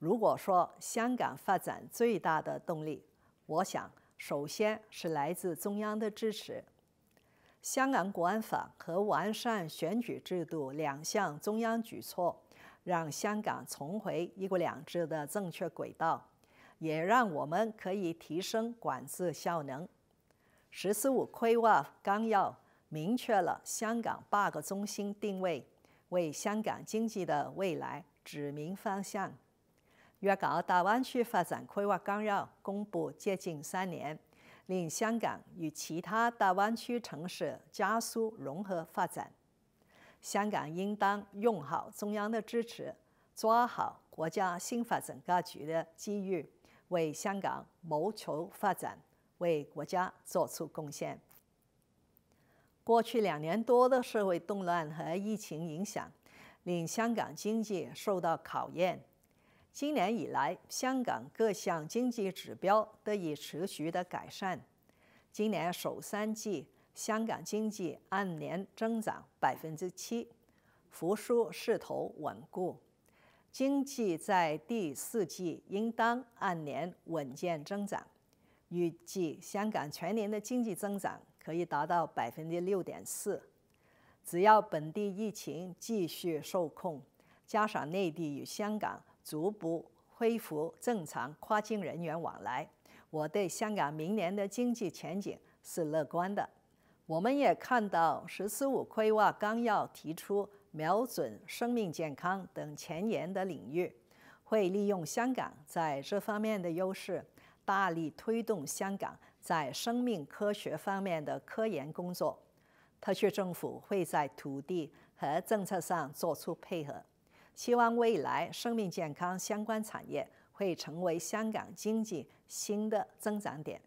如果说香港发展最大的动力，我想首先是来自中央的支持。香港国安法和完善选举制度两项中央举措，让香港重回“一国两制”的正确轨道，也让我们可以提升管制效能。十四五规划纲要明确了香港八个中心定位，为香港经济的未来指明方向。粤港澳大湾区发展规划纲要公布接近三年，令香港与其他大湾区城市加速融合发展。香港应当用好中央的支持，抓好国家新发展格局的机遇，为香港谋求发展，为国家作出贡献。过去两年多的社会动乱和疫情影响，令香港经济受到考验。今年以来，香港各项经济指标得以持续的改善。今年首三季，香港经济按年增长百分之七，复苏势头稳固。经济在第四季应当按年稳健增长，预计香港全年的经济增长可以达到百分之六点四。只要本地疫情继续受控。加上内地与香港逐步恢复正常跨境人员往来，我对香港明年的经济前景是乐观的。我们也看到“十四五”规划纲要提出，瞄准生命健康等前沿的领域，会利用香港在这方面的优势，大力推动香港在生命科学方面的科研工作。特区政府会在土地和政策上做出配合。希望未来生命健康相关产业会成为香港经济新的增长点。